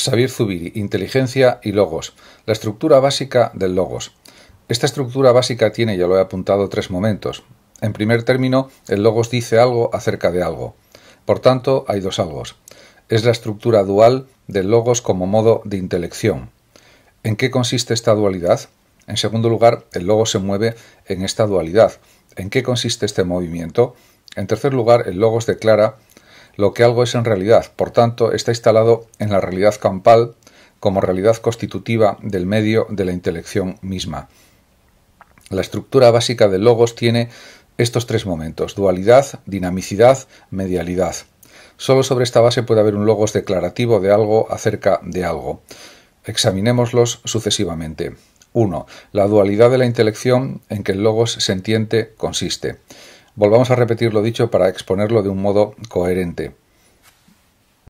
Xavier Zubiri, Inteligencia y Logos. La estructura básica del Logos. Esta estructura básica tiene, ya lo he apuntado, tres momentos. En primer término, el Logos dice algo acerca de algo. Por tanto, hay dos algos. Es la estructura dual del Logos como modo de intelección. ¿En qué consiste esta dualidad? En segundo lugar, el Logos se mueve en esta dualidad. ¿En qué consiste este movimiento? En tercer lugar, el Logos declara lo que algo es en realidad, por tanto está instalado en la realidad campal como realidad constitutiva del medio de la intelección misma. La estructura básica del logos tiene estos tres momentos, dualidad, dinamicidad, medialidad. Solo sobre esta base puede haber un logos declarativo de algo acerca de algo. Examinémoslos sucesivamente. 1. La dualidad de la intelección en que el logos sentiente consiste. Volvamos a repetir lo dicho para exponerlo de un modo coherente.